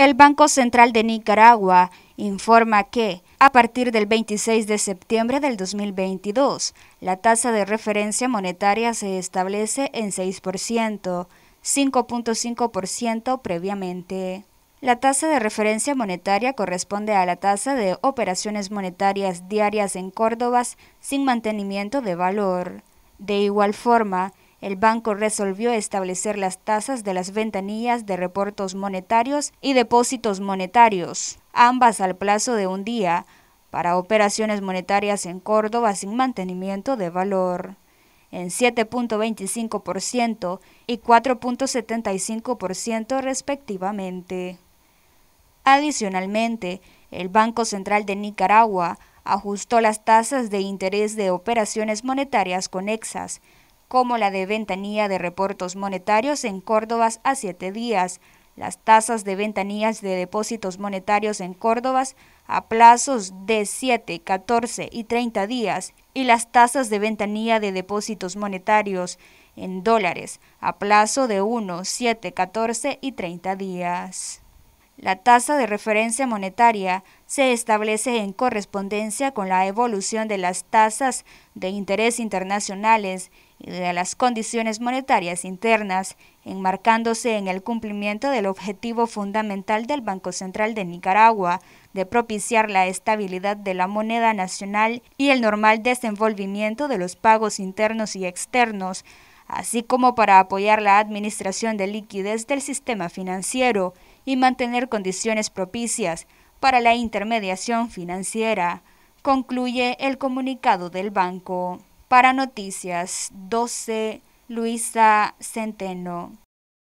El Banco Central de Nicaragua informa que, a partir del 26 de septiembre del 2022, la tasa de referencia monetaria se establece en 6%, 5.5% previamente. La tasa de referencia monetaria corresponde a la tasa de operaciones monetarias diarias en Córdobas sin mantenimiento de valor. De igual forma, el banco resolvió establecer las tasas de las ventanillas de reportos monetarios y depósitos monetarios, ambas al plazo de un día, para operaciones monetarias en Córdoba sin mantenimiento de valor, en 7.25% y 4.75% respectivamente. Adicionalmente, el Banco Central de Nicaragua ajustó las tasas de interés de operaciones monetarias conexas como la de ventanilla de reportos monetarios en Córdoba a 7 días, las tasas de ventanillas de depósitos monetarios en Córdoba a plazos de 7, 14 y 30 días y las tasas de ventanilla de depósitos monetarios en dólares a plazo de 1, 7, 14 y 30 días. La tasa de referencia monetaria se establece en correspondencia con la evolución de las tasas de interés internacionales y de las condiciones monetarias internas, enmarcándose en el cumplimiento del objetivo fundamental del Banco Central de Nicaragua de propiciar la estabilidad de la moneda nacional y el normal desenvolvimiento de los pagos internos y externos, así como para apoyar la administración de liquidez del sistema financiero y mantener condiciones propicias para la intermediación financiera, concluye el comunicado del banco. Para Noticias 12, Luisa Centeno.